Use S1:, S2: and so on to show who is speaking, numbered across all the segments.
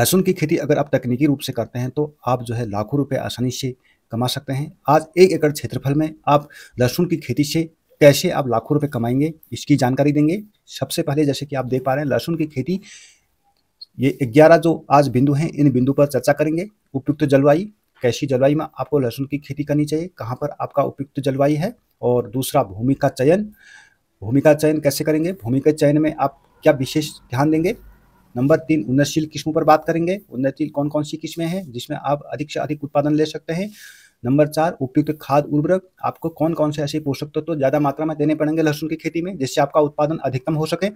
S1: लहसुन की खेती अगर आप तकनीकी रूप से करते हैं तो आप जो है लाखों रुपए आसानी से कमा सकते हैं आज एक एकड़ क्षेत्रफल में आप लहसुन की खेती से कैसे आप लाखों रुपए कमाएंगे इसकी जानकारी देंगे सबसे पहले जैसे कि आप देख पा रहे हैं लहसुन की खेती ये ग्यारह जो आज बिंदु हैं इन बिंदु पर चर्चा करेंगे उपयुक्त जलवायु कैसी जलवायु में आपको लहसुन की खेती करनी चाहिए कहाँ पर आपका उपयुक्त जलवायु है और दूसरा भूमि का चयन भूमि का चयन कैसे करेंगे भूमि के चयन में आप क्या विशेष ध्यान देंगे नंबर तीन उन्नतशील किस्मों पर बात करेंगे उन्नतशील कौन कौन सी किस्में हैं जिसमें आप अधिक से अधिक उत्पादन ले सकते हैं नंबर चार उपयुक्त खाद उर्वरक आपको कौन कौन से ऐसे पोषक तत्व तो ज्यादा मात्रा में देने पड़ेंगे लहसुन की खेती में जिससे आपका उत्पादन अधिकतम हो सके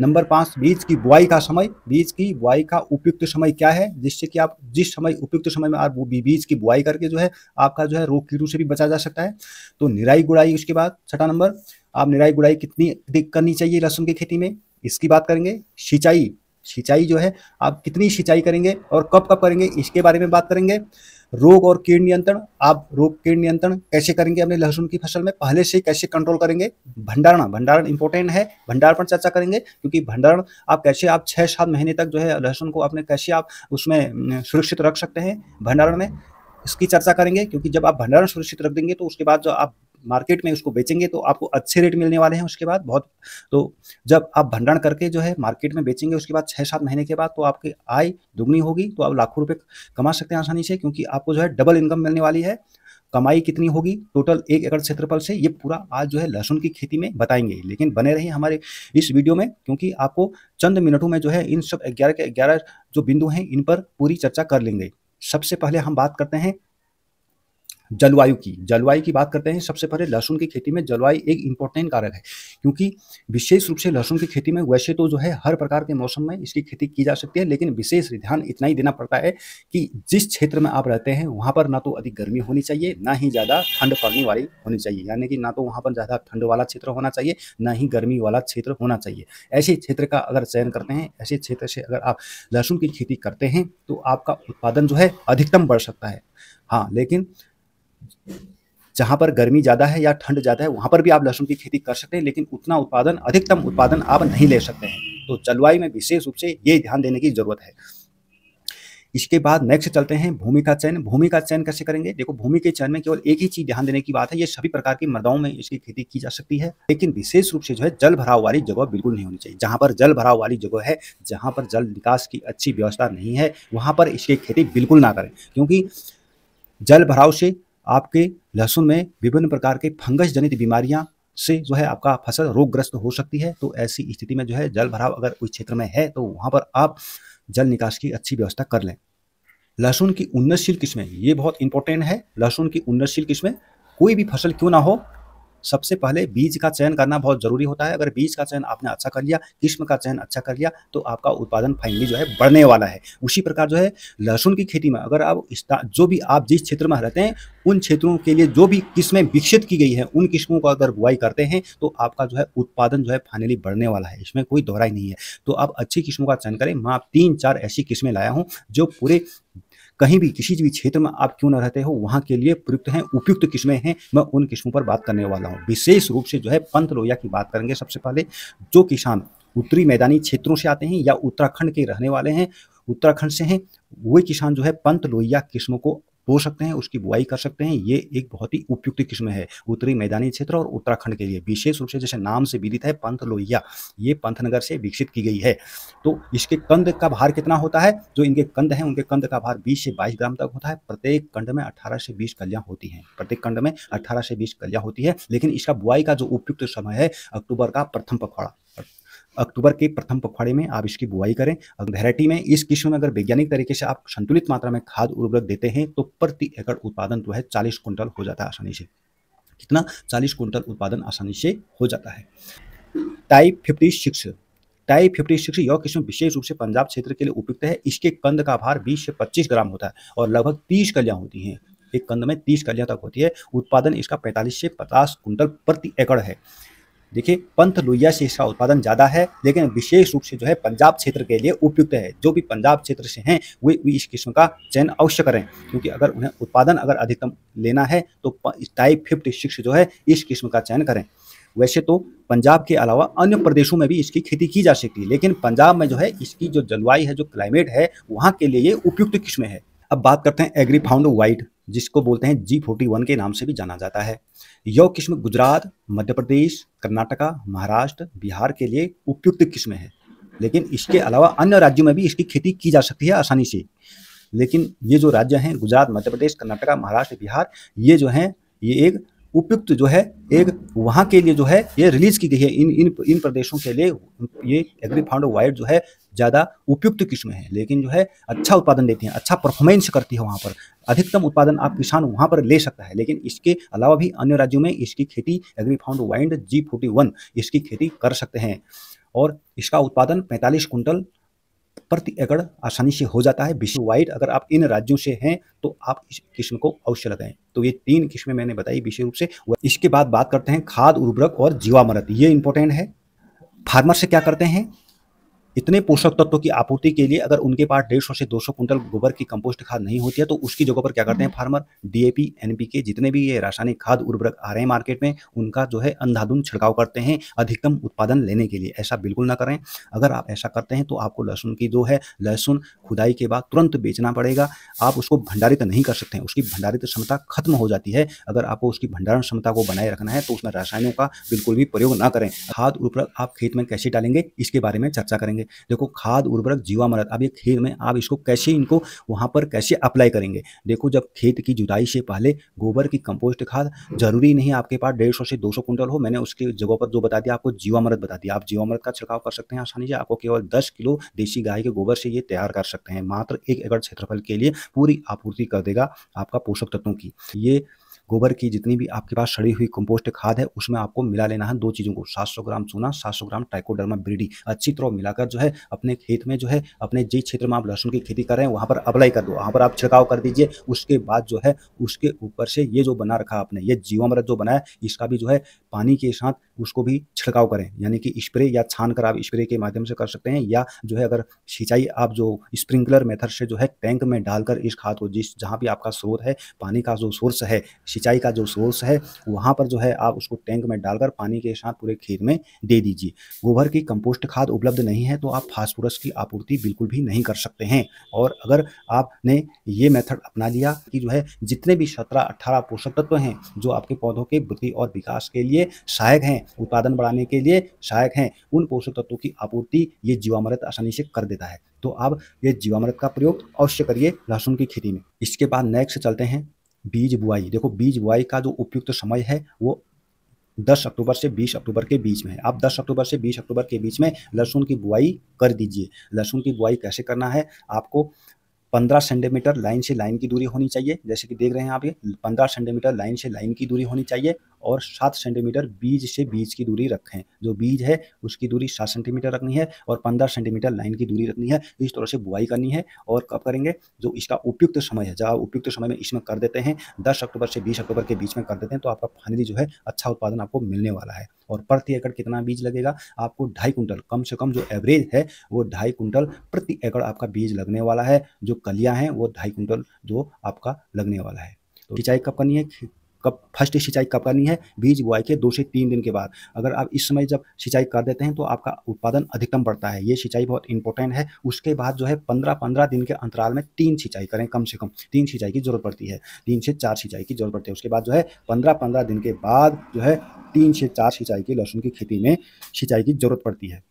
S1: नंबर पाँच बीज की बुआई का समय बीज की बुआई का उपयुक्त समय क्या है जिससे कि आप जिस समय उपयुक्त समय में आप बीज की बुआई करके जो है आपका जो है रोग कीड़ू से भी बचा जा सकता है तो निराई गुड़ाई उसके बाद छठा नंबर आप निराई गुड़ाई कितनी अधिक करनी चाहिए लहसुन की खेती में इसकी बात करेंगे सिंचाई सिंचाई जो है आप कितनी सिंचाई करेंगे और कब कब करेंगे इसके बारे में बात करेंगे रोग और कीड़ नियंत्रण आप रोग कीड़ नियंत्रण कैसे करेंगे अपने लहसुन की फसल में पहले से कैसे कंट्रोल करेंगे भंडारण भंडारण इंपॉर्टेंट है भंडारण पर चर्चा करेंगे क्योंकि भंडारण आप कैसे आप छः सात महीने तक जो है लहसुन को आपने कैसे आप उसमें सुरक्षित रख सकते हैं भंडारण में इसकी चर्चा करेंगे क्योंकि जब आप भंडारण सुरक्षित रख देंगे तो उसके बाद जो आप मार्केट में उसको बेचेंगे तो आपको अच्छे रेट मिलने वाले हैं उसके बाद बहुत तो जब आप भंडारण करके जो है मार्केट में बेचेंगे उसके बाद छः सात महीने के बाद तो आपकी आय दुगनी होगी तो आप लाखों रुपये कमा सकते हैं आसानी से क्योंकि आपको जो है डबल इनकम मिलने वाली है कमाई कितनी होगी टोटल एक एकड़ क्षेत्रफल से ये पूरा आज जो है लहसुन की खेती में बताएंगे लेकिन बने रहिए हमारे इस वीडियो में क्योंकि आपको चंद मिनटों में जो है इन सब ग्यारह के ग्यारह जो बिंदु हैं इन पर पूरी चर्चा कर लेंगे सबसे पहले हम बात करते हैं जलवायु की जलवायु की बात करते हैं सबसे पहले लहसुन की खेती में जलवायु एक इम्पोर्टेंट कारक है क्योंकि विशेष रूप से लहसुन की खेती में वैसे तो जो है हर प्रकार के मौसम में इसकी खेती की जा सकती है लेकिन विशेष ध्यान इतना ही देना पड़ता है कि जिस क्षेत्र में आप रहते हैं वहाँ पर ना तो अधिक गर्मी होनी चाहिए ना ही ज़्यादा ठंड पड़ने वाली होनी चाहिए यानी कि ना तो वहाँ पर ज़्यादा ठंड वाला क्षेत्र होना चाहिए ना ही गर्मी वाला क्षेत्र होना चाहिए ऐसे क्षेत्र का अगर चयन करते हैं ऐसे क्षेत्र से अगर आप लहसुन की खेती करते हैं तो आपका उत्पादन जो है अधिकतम बढ़ सकता है हाँ लेकिन जहां पर गर्मी ज़्यादा है या ठंड ज़्यादा है वहां पर भी आप लहसुन की खेती कर सकते हैं लेकिन उतना उत्पादन अधिकतम उत्पादन आप नहीं ले सकते हैं तो जलवायु में विशेष रूप से ये ध्यान देने की ज़रूरत है इसके बाद नेक्स्ट चलते हैं भूमि का चयन भूमि का चयन कैसे करेंगे देखो भूमि के चयन में केवल एक ही चीज ध्यान देने की बात है ये सभी प्रकार की मृदाओं में इसकी खेती की जा सकती है लेकिन विशेष रूप से जो है जल भराव वाली जगह बिल्कुल नहीं होनी चाहिए जहां पर जल भराव वाली जगह है जहां पर जल निकास की अच्छी व्यवस्था नहीं है वहां पर इसकी खेती बिल्कुल ना करें क्योंकि जल भराव से आपके लहसुन में विभिन्न प्रकार के फंगस जनित बीमारियां से जो है आपका फसल रोगग्रस्त हो सकती है तो ऐसी स्थिति में जो है जल भराव अगर उस क्षेत्र में है तो वहाँ पर आप जल निकास की अच्छी व्यवस्था कर लें लहसुन की उन्नतशील किस्में ये बहुत इंपॉर्टेंट है लहसुन की उन्नतशील किस्में कोई भी फसल क्यों ना हो सबसे पहले बीज का चयन करना बहुत ज़रूरी होता है अगर बीज का चयन आपने अच्छा कर लिया किस्म का चयन अच्छा कर लिया तो आपका उत्पादन फाइनली जो है बढ़ने वाला है उसी प्रकार जो है लहसुन की खेती में अगर आप जो भी आप जिस क्षेत्र में रहते हैं उन क्षेत्रों के लिए जो भी किस्में विकसित की गई हैं उन किस्मों को अगर बुआई करते हैं तो आपका जो है उत्पादन जो है फाइनली बढ़ने वाला है इसमें कोई दोहराई नहीं है तो आप अच्छी किस्मों का चयन करें मैं तीन चार ऐसी किस्में लाया हूँ जो पूरे कहीं भी किसी भी क्षेत्र में आप क्यों ना रहते हो वहाँ के लिए प्रयुक्त हैं उपयुक्त किस्में हैं मैं उन किस्मों पर बात करने वाला हूँ विशेष रूप से जो है पंत लोहिया की बात करेंगे सबसे पहले जो किसान उत्तरी मैदानी क्षेत्रों से आते हैं या उत्तराखंड के रहने वाले हैं उत्तराखंड से हैं वे किसान जो है पंत लोहिया किस्मों को बो सकते हैं उसकी बुआई कर सकते हैं ये एक बहुत ही उपयुक्त किस्म है उत्तरी मैदानी क्षेत्र और उत्तराखंड के लिए विशेष रूप से जैसे नाम से विदित है पंथ लोहिया ये पंथनगर से विकसित की गई है तो इसके कंद का भार कितना होता है जो इनके कंद हैं उनके कंद का भार बीस से बाईस ग्राम तक होता है प्रत्येक कंड में अठारह से बीस कलियां होती हैं प्रत्येक कंड में अठारह से बीस कलियां होती है लेकिन इसका बुआई का जो उपयुक्त समय है अक्टूबर का प्रथम पखवाड़ा अक्टूबर के प्रथम पखवाड़े में आप इसकी बुआई करें वेराइटी में इस किस्म में अगर वैज्ञानिक तरीके से आप संतुलित मात्रा में खाद उर्वरक देते हैं तो प्रति एकड़ उत्पादन जो है चालीस कुंटल हो जाता है आसानी से कितना चालीस कुंटल उत्पादन आसानी से हो जाता है type fifty six type fifty six यह किस्म विशेष रूप से पंजाब क्षेत्र के लिए उपयुक्त है इसके कंद का भार 20 से 25 ग्राम होता है और लगभग 30 कलियां होती हैं एक कंद में 30 कलियां तक होती है उत्पादन इसका 45 से 50 कुंटल प्रति एकड़ है देखिए पंथ लोहिया से इसका उत्पादन ज्यादा है लेकिन विशेष रूप से जो है पंजाब क्षेत्र के लिए उपयुक्त है जो भी पंजाब क्षेत्र से हैं वे इस किस्म का चयन अवश्य करें क्योंकि अगर उन्हें उत्पादन अगर अधिकतम लेना है तो टाइप फिफ्टी सिक्स जो है इस किस्म का चयन करें वैसे तो पंजाब के अलावा अन्य प्रदेशों में भी इसकी खेती की जा सकती है लेकिन पंजाब में जो है इसकी जो जलवायु है जो क्लाइमेट है वहाँ के लिए ये उपयुक्त किस्में है अब बात करते हैं एग्री फाउंड वाइट जिसको बोलते हैं जी फोर्टी वन के नाम से भी जाना जाता है यह किस्म गुजरात मध्य प्रदेश कर्नाटका महाराष्ट्र बिहार के लिए उपयुक्त किस्म है लेकिन इसके अलावा अन्य राज्यों में भी इसकी खेती की जा सकती है आसानी से लेकिन ये जो राज्य हैं गुजरात मध्य प्रदेश कर्नाटका महाराष्ट्र बिहार ये जो हैं ये एक उपयुक्त जो है एक वहाँ के लिए जो है ये रिलीज की गई है इन इन इन प्रदेशों के लिए ये एग्री फाउंड वाइड जो है ज़्यादा उपयुक्त किस्म है लेकिन जो है अच्छा उत्पादन देती है अच्छा परफॉर्मेंस करती है वहाँ पर अधिकतम उत्पादन आप किसान वहाँ पर ले सकता है लेकिन इसके अलावा भी अन्य राज्यों में इसकी खेती Agrifound white G forty one इसकी खेती कर सकते हैं और इसका उत्पादन पैंतालीस कुंटल प्रति एकड़ आसानी से हो जाता है विश्व वाइड अगर आप इन राज्यों से हैं तो आप इस किस्म को अवश्य लगाएं तो ये तीन किस्में मैंने बताई विशेष रूप से इसके बाद बात करते हैं खाद उर्वरक और जीवामृत ये इंपॉर्टेंट है फार्मर से क्या करते हैं इतने पोषक तत्व की आपूर्ति के लिए अगर उनके पास डेढ़ सौ से दो सौ कुंटल गोबर की कंपोस्ट खाद नहीं होती है तो उसकी जगह पर क्या करते हैं फार्मर डीएपी एनपीके जितने भी ये रासायनिक खाद उर्वरक आ रहे हैं मार्केट में उनका जो है अंधाधुंध छिड़काव करते हैं अधिकतम उत्पादन लेने के लिए ऐसा बिल्कुल ना करें अगर आप ऐसा करते हैं तो आपको लहसुन की जो है लहसुन खुदाई के बाद तुरंत बेचना पड़ेगा आप उसको भंडारित नहीं कर सकते हैं उसकी भंडारित क्षमता खत्म हो जाती है अगर आपको उसकी भंडारण क्षमता को बनाए रखना है तो उसमें रासायनों का बिल्कुल भी प्रयोग ना करें खाद उर्वरक आप खेत में कैसे डालेंगे इसके बारे में चर्चा करेंगे करेंगे देखो खाद उर्वरक जीवामृत अब ये खेत में आप इसको कैसे इनको वहाँ पर कैसे अप्लाई करेंगे देखो जब खेत की जुताई से पहले गोबर की कंपोस्ट खाद जरूरी नहीं आपके पास डेढ़ से दो सौ हो मैंने उसकी जगह पर जो बता दिया आपको जीवामृत बता दिया आप जीवामृत का छिड़काव कर सकते हैं आसानी से आपको केवल दस किलो देसी गाय के गोबर से ये तैयार कर सकते हैं मात्र एक एकड़ क्षेत्रफल के लिए पूरी आपूर्ति कर देगा आपका पोषक तत्वों की ये गोबर की जितनी भी आपके पास सड़ी हुई कंपोस्ट खाद है उसमें आपको मिला लेना है दो चीज़ों को 700 ग्राम चूना 700 ग्राम टाइकोडर्मा ब्रीडी अच्छी तरह मिलाकर जो है अपने खेत में जो है अपने जिस क्षेत्र में आप लहसुन की खेती कर रहे हैं वहाँ पर अप्लाई कर दो वहाँ पर आप छिड़काव कर दीजिए उसके बाद जो है उसके ऊपर से ये जो बना रखा आपने ये जीवामृत जो बनाया इसका भी जो है पानी के साथ उसको भी छिड़काव करें यानी कि स्प्रे या छान कर आप स्प्रे के माध्यम से कर सकते हैं या जो है अगर सिंचाई आप जो स्प्रिंकलर मेथड से जो है टैंक में डालकर इस खाद को जिस जहाँ भी आपका स्रोत है पानी का जो सोर्स है सिंचाई का जो सोर्स है वहाँ पर जो है आप उसको टैंक में डालकर पानी के साथ पूरे खेत में दे दीजिए गोबर की कंपोस्ट खाद उपलब्ध नहीं है तो आप फास्फोरस की आपूर्ति बिल्कुल भी नहीं कर सकते हैं और अगर आपने ये मेथड अपना लिया कि जो है जितने भी सत्रह अट्ठारह पोषक तत्व हैं जो आपके पौधों के वृद्धि और विकास के लिए सहायक हैं उत्पादन बढ़ाने के लिए सहायक हैं उन पोषक तत्वों की आपूर्ति ये जीवामृत आसानी से कर देता है तो आप ये जीवामृत का प्रयोग अवश्य करिए लहसुन की खेती में इसके बाद नेक्स्ट चलते हैं बीज बुआई देखो बीज बुआई का जो उपयुक्त तो समय है वो 10 अक्टूबर से 20 अक्टूबर के बीच में आप 10 अक्टूबर से 20 अक्टूबर के बीच में लहसुन की बुआई कर दीजिए लहसुन की बुआई कैसे करना है आपको 15 सेंटीमीटर लाइन से लाइन की दूरी होनी चाहिए जैसे कि देख रहे हैं आप ये 15 सेंटीमीटर लाइन से लाइन की दूरी होनी चाहिए और सात सेंटीमीटर बीज से बीज की दूरी रखें जो बीज है उसकी दूरी सात सेंटीमीटर रखनी है और पंद्रह सेंटीमीटर लाइन की दूरी रखनी है इस तरह से बुआई करनी है और कब करेंगे जो इसका उपयुक्त समय है जहाँ उपयुक्त समय में इसमें कर देते हैं दस अक्टूबर से बीस अक्टूबर के बीच में कर देते हैं तो आपका फाइनली जो है अच्छा उत्पादन आपको मिलने वाला है और प्रति एकड़ कितना बीज लगेगा आपको ढाई कुंटल कम से कम जो एवरेज है वो ढाई कुंटल प्रति एकड़ आपका बीज लगने वाला है जो कलियां हैं वो ढाई कुंटल जो आपका लगने वाला है तो सिंचाई कब करनी है कब फर्स्ट सिंचाई कब करनी है बीज बुआई के दो से तीन दिन के बाद अगर आप इस समय जब सिंचाई कर देते हैं तो आपका उत्पादन अधिकतम बढ़ता है ये सिंचाई बहुत इंपॉर्टेंट है उसके बाद जो है पंद्रह पंद्रह दिन के अंतराल में तीन सिंचाई करें कम से कम तीन सिंचाई की जरूरत पड़ती है तीन से चार सिंचाई की जरूरत पड़ती है उसके बाद जो है पंद्रह पंद्रह दिन के बाद जो है तीन से चार सिंचाई की लहसुन की खेती में सिंचाई की जरूरत पड़ती है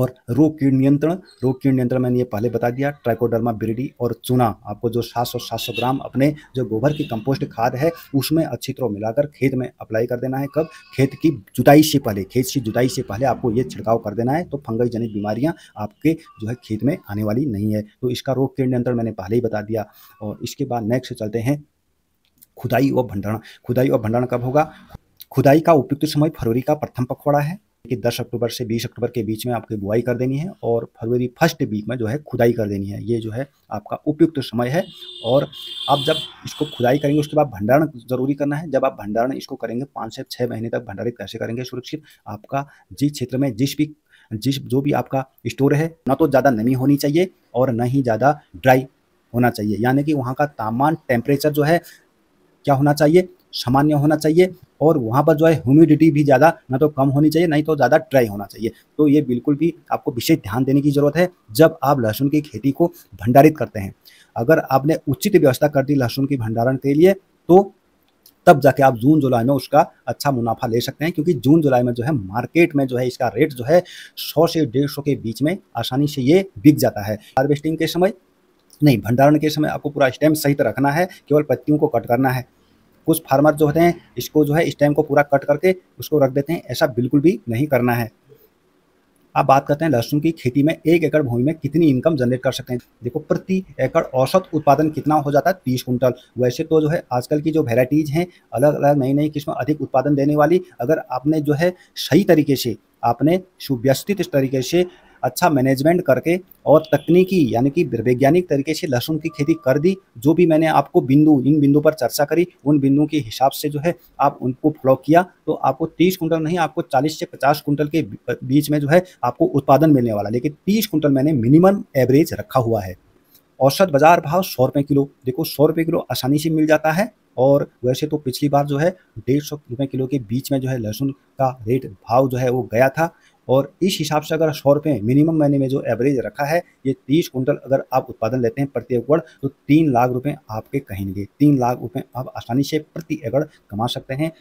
S1: और रोग कीट नियंत्रण रोग कीट नियंत्रण मैंने ये पहले बता दिया ट्राइकोडर्मा ब्रिडी और चूना आपको जो सात सौ सात सौ ग्राम अपने जो गोबर की कंपोस्ट खाद है उसमें अच्छी तरह मिलाकर खेत में अप्लाई कर देना है कब खेत की जुताई से पहले खेत की जुताई से पहले आपको ये छिड़काव कर देना है तो फंगस जनित बीमारियाँ आपके जो है खेत में आने वाली नहीं है तो इसका रोग कीट नियंत्रण मैंने पहले ही बता दिया और इसके बाद नेक्स्ट चलते हैं खुदाई व भंडारण खुदाई और भंडारण कब होगा खुदाई का उपयुक्त समय फरवरी का प्रथम पखवाड़ा है कि 10 अक्टूबर से 20 अक्टूबर के बीच में आपकी बुआई कर देनी है और फरवरी फर्स्ट वीक में जो है खुदाई कर देनी है ये जो है आपका उपयुक्त समय है और आप जब इसको खुदाई करेंगे उसके बाद भंडारण जरूरी करना है जब आप भंडारण इसको करेंगे पाँच से छः महीने तक भंडारित कैसे करेंगे सुरक्षित आपका जिस क्षेत्र में जिस भी जिस जो भी आपका स्टोर है ना तो ज़्यादा नमी होनी चाहिए और ना ही ज़्यादा ड्राई होना चाहिए यानी कि वहाँ का तापमान टेम्परेचर जो है क्या होना चाहिए सामान्य होना चाहिए और वहाँ पर जो है ह्यूमिडिटी भी ज़्यादा ना तो कम होनी चाहिए नहीं तो ज़्यादा ड्राई होना चाहिए तो ये बिल्कुल भी आपको विशेष ध्यान देने की ज़रूरत है जब आप लहसुन की खेती को भंडारित करते हैं अगर आपने उचित व्यवस्था कर दी लहसुन की भंडारण के लिए तो तब जाके आप जून जुलाई में उसका अच्छा मुनाफा ले सकते हैं क्योंकि जून जुलाई में जो है मार्केट में जो है इसका रेट जो है सौ से डेढ़ सौ के बीच में आसानी से ये बिक जाता है हार्वेस्टिंग के समय नहीं भंडारण के समय आपको पूरा स्टेम तरह रखना है केवल पत्तियों को कट करना है कुछ फार्मर जो होते हैं इसको जो है इस टाइम को पूरा कट करके उसको रख देते हैं ऐसा बिल्कुल भी नहीं करना है अब बात करते हैं लहसुन की खेती में एक एकड़ भूमि में कितनी इनकम जनरेट कर सकते हैं देखो प्रति एकड़ औसत उत्पादन कितना हो जाता है तीस कुंटल वैसे तो जो है आजकल की जो वेराइटीज़ हैं अलग अलग नई नई किस्म अधिक उत्पादन देने वाली अगर आपने जो है सही तरीके से आपने सुव्यवस्थित तरीके से अच्छा मैनेजमेंट करके और तकनीकी यानी कि वैज्ञानिक तरीके से लहसुन की खेती कर दी जो भी मैंने आपको बिंदु इन बिंदु पर चर्चा करी उन बिंदुओं के हिसाब से जो है आप उनको फॉलो किया तो आपको तीस कुंटल नहीं आपको चालीस से पचास कुंटल के बीच में जो है आपको उत्पादन मिलने वाला लेकिन तीस कुंटल मैंने मिनिमम एवरेज रखा हुआ है औसत बाजार भाव सौ रुपये किलो देखो सौ रुपये किलो आसानी से मिल जाता है और वैसे तो पिछली बार जो है डेढ़ सौ रुपये किलो के बीच में जो है लहसुन का रेट भाव जो है वो गया था और इस हिसाब से अगर सौ रुपये मिनिमम मैंने में जो एवरेज रखा है ये तीस कुंटल अगर आप उत्पादन लेते हैं प्रति एकड़ तो तीन लाख रुपये आपके कहेंगे तीन लाख रुपये आप आसानी से प्रति एकड़ कमा सकते हैं